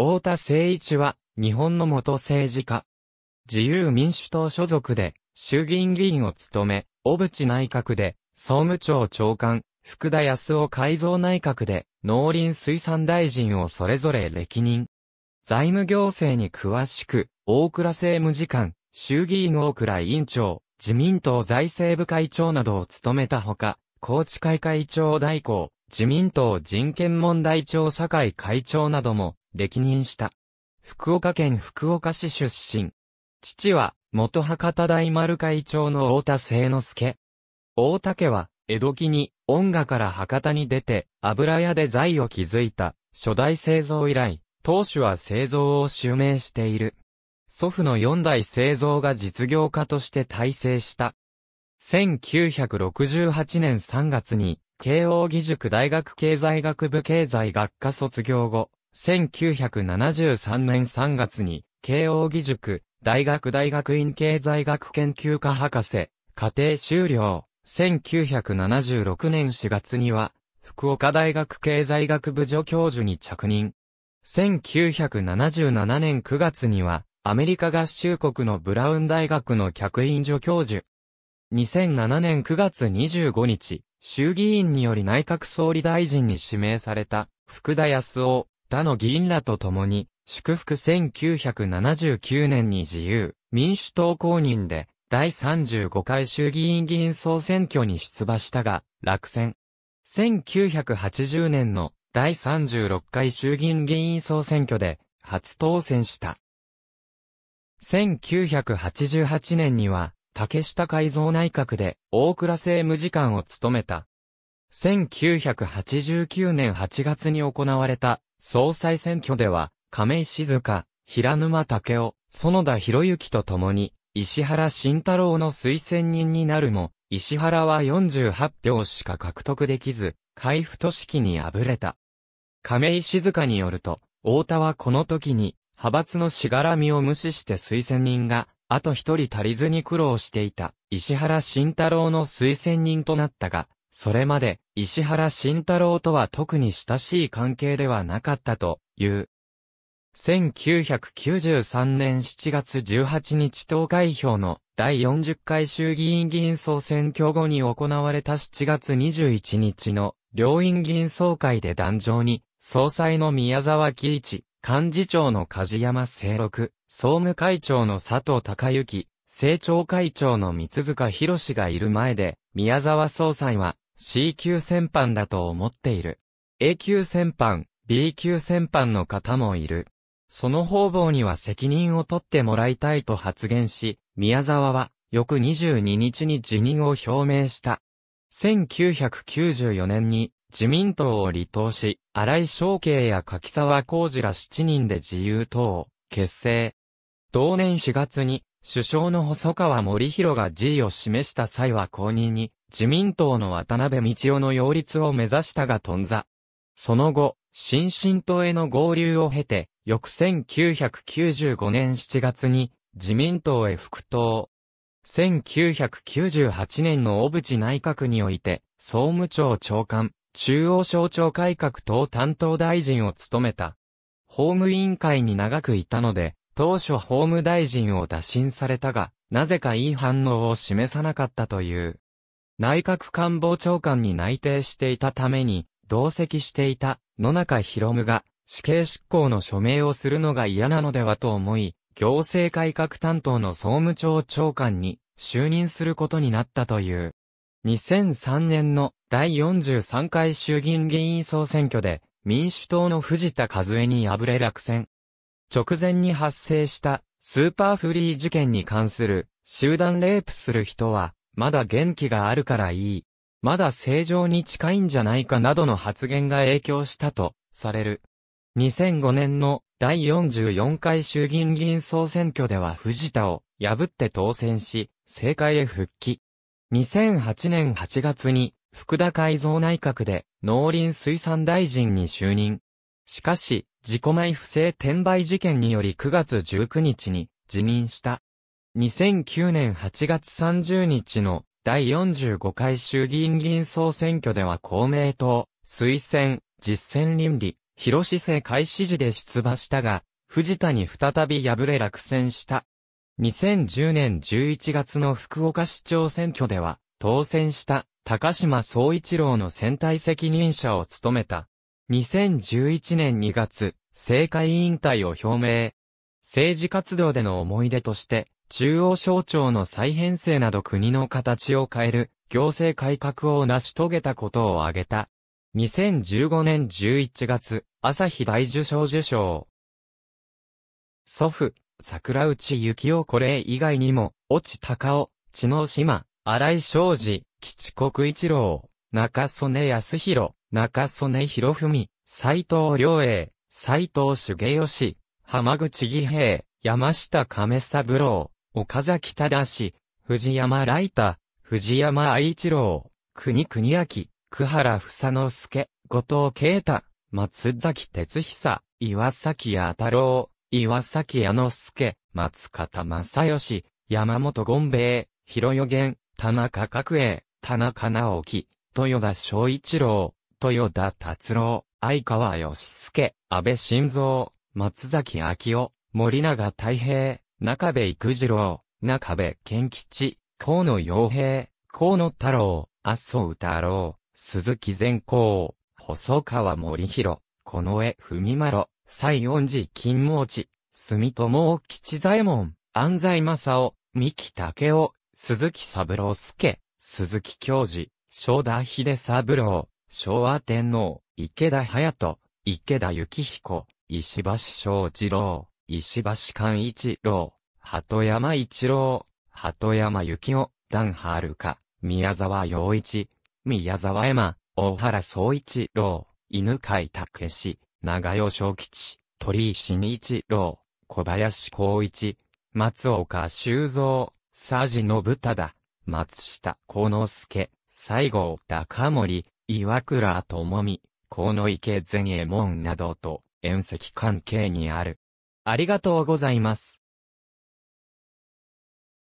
太田誠一は、日本の元政治家。自由民主党所属で、衆議院議員を務め、小渕内閣で、総務庁長官、福田康夫改造内閣で、農林水産大臣をそれぞれ歴任。財務行政に詳しく、大倉政務次官、衆議院大倉委員長、自民党財政部会長などを務めたほか、高知会会長代行、自民党人権問題調査会会長なども、歴任した。福岡県福岡市出身。父は、元博多大丸会長の大田聖之助。大田家は、江戸期に、音楽から博多に出て、油屋で財を築いた、初代製造以来、当主は製造を襲名している。祖父の四代製造が実業家として大成した。1968年3月に、慶応義塾大学経済学部経済学科卒業後、1973年3月に、慶応義塾、大学大学院経済学研究科博士、課程修了。1976年4月には、福岡大学経済学部助教授に着任。1977年9月には、アメリカ合衆国のブラウン大学の客員助教授。2007年9月25日、衆議院により内閣総理大臣に指名された、福田康夫、他の議員らと共に、祝福1979年に自由、民主党公認で、第35回衆議院議員総選挙に出馬したが、落選。1980年の第36回衆議院議員総選挙で、初当選した。1988年には、竹下改造内閣で大倉政務次官を務めた。1989年8月に行われた総裁選挙では、亀井静香、平沼武雄、園田博之と共に、石原慎太郎の推薦人になるも、石原は48票しか獲得できず、海部都市に敗れた。亀井静香によると、太田はこの時に、派閥のしがらみを無視して推薦人が、あと一人足りずに苦労していた、石原慎太郎の推薦人となったが、それまで石原慎太郎とは特に親しい関係ではなかったという。1993年7月18日投開票の第40回衆議院議員総選挙後に行われた7月21日の両院議員総会で壇上に総裁の宮沢喜一、幹事長の梶山清六、総務会長の佐藤隆之、政調会長の三塚博がいる前で、宮沢総裁は、C 級戦犯だと思っている。A 級戦犯、B 級戦犯の方もいる。その方々には責任を取ってもらいたいと発言し、宮沢は、翌22日に辞任を表明した。1994年に、自民党を離党し、荒井昌慶や柿沢浩二ら7人で自由党を結成。同年4月に、首相の細川森弘が辞意を示した際は公認に自民党の渡辺道夫の擁立を目指したが頓挫。その後、新進党への合流を経て、翌1995年7月に自民党へ復党。1998年の小渕内閣において、総務庁長官、中央省庁改革等担当大臣を務めた。法務委員会に長くいたので、当初法務大臣を打診されたが、なぜかいい反応を示さなかったという。内閣官房長官に内定していたために、同席していた野中博夢が死刑執行の署名をするのが嫌なのではと思い、行政改革担当の総務庁長官に就任することになったという。2003年の第43回衆議院議員総選挙で民主党の藤田和恵に敗れ落選。直前に発生したスーパーフリー事件に関する集団レイプする人はまだ元気があるからいい。まだ正常に近いんじゃないかなどの発言が影響したと、される。2005年の第44回衆議院議員総選挙では藤田を破って当選し、政界へ復帰。2008年8月に福田改造内閣で農林水産大臣に就任。しかし、自己米不正転売事件により9月19日に辞任した。2009年8月30日の第45回衆議院議員総選挙では公明党、推薦、実践倫理、広市政開始時で出馬したが、藤田に再び敗れ落選した。2010年11月の福岡市長選挙では、当選した高島総一郎の選対責任者を務めた。2011年2月、政界引退を表明。政治活動での思い出として、中央省庁の再編成など国の形を変える行政改革を成し遂げたことを挙げた。2015年11月、朝日大受賞受賞。祖父、桜内幸雄これ以外にも、越智隆夫、知能島、荒井昌司、吉国一郎、中曽根康弘、中曽根博文、斎藤良栄、斎藤茂吉、浜口義平、山下亀三郎、岡崎忠藤山ライタ、藤山愛一郎、国国明、久原房之助、後藤慶太、松崎哲久、岩崎弥太郎、岩崎弥之助、松方正義、山本権兵衛、広与玄、田中角栄、田中直樹、豊田昭一郎、豊田達郎、相川義助、安倍晋三、松崎昭夫、森永太平、中部育次郎、中部健吉、河野洋平、河野太郎、麻生太郎、鈴木善光、細川森弘、近衛文丸、西恩寺金毛地、住友吉左衛門、安西正夫、三木武夫、鈴木三郎介、鈴木教授、正田秀三郎、昭和天皇、池田隼人、池田幸彦、石橋正二郎、石橋寛一郎、鳩山一郎、鳩山幸夫、段春香、宮沢洋一、宮沢エマ、大原総一郎、犬飼武史、長代正吉、鳥居新一郎、小林光一、松岡修造、佐治信忠、松下幸之助、西郷隆盛、岩倉智美、河野池前衛門などと、宴石関係にある。ありがとうございます。